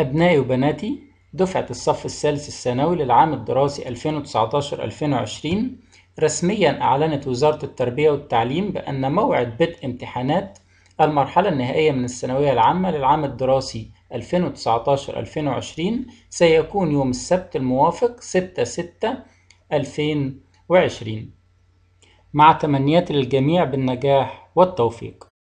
أبنائي وبناتي دفعة الصف الثالث الثانوي للعام الدراسي 2019-2020 رسميا أعلنت وزارة التربية والتعليم بأن موعد بدء امتحانات المرحلة النهائية من الثانوية العامة للعام الدراسي 2019-2020 سيكون يوم السبت الموافق 6/6/2020 مع تمنياتي للجميع بالنجاح والتوفيق